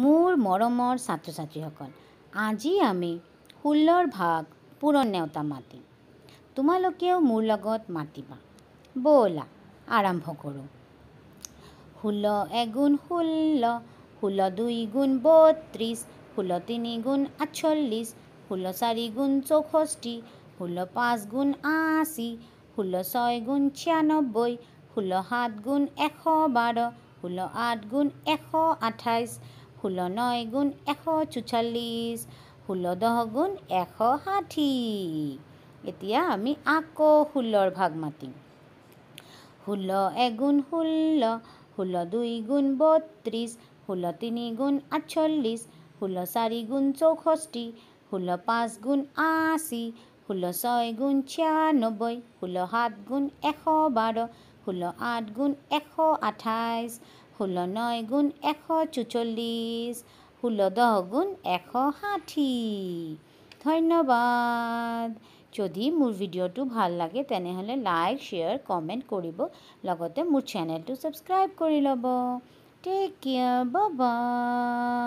মোৰ মৰমৰ ছাত্ৰ ছাত্ৰীসকল আজি আমি ষোল্লৰ ভাগ পুৰণেওতা মাতিম তোমালোকেও মোৰ লগত মাতিবা ব'লা আৰম্ভ কৰোঁ ষোল্ল এগুণ ষোল্ল ষোল্ল দুই গুণ বত্ৰিছ ষোল্ল তিনি গুণ আঠচল্লিছ ষোল্ল চাৰি গুণ চৌষষ্ঠি ষোল্ল পাঁচ গুণ আশী ষোল্ল ছয় গুণ ছিয়ানব্বৈ ষোল্ল সাত গুণ এশ বাৰ ষোল্ল আঠ গুণ এশ আঠাইছ ষোল্ল ন গুণ এশ চুচল্লিছ ষোল্ল দহ গুণ এশ ষাঠি এতিয়া আমি আকৌ ষোল্লৰ ভাগ মাতিম ষোল্ল এগুণ ষোল্ল ষোল্ল দুই গুণ বত্ৰিছ ষোল্ল তিনি গুণ আঠচল্লিছ ষোল্ল চাৰি গুণ চৌষষ্ঠি ষোল্ল পাঁচ গুণ আশী ষোল্ল ছয় গুণ ছিয়ানব্বৈ ষোল্ল সাত গুণ এশ বাৰ ষোল্ল আঠ গুণ এশ আঠাইছ ষোল নয় গুণ এশ চুচল্লিছ ষোল্ল দহ গুণ এশ ষাঠি ধন্যবাদ যদি মোৰ ভিডিঅ'টো ভাল লাগে তেনেহ'লে লাইক শ্বেয়াৰ কমেণ্ট কৰিব লগতে মোৰ চেনেলটো ছাবস্ক্ৰাইব কৰি ল'ব টেক কেয়াৰ বাবা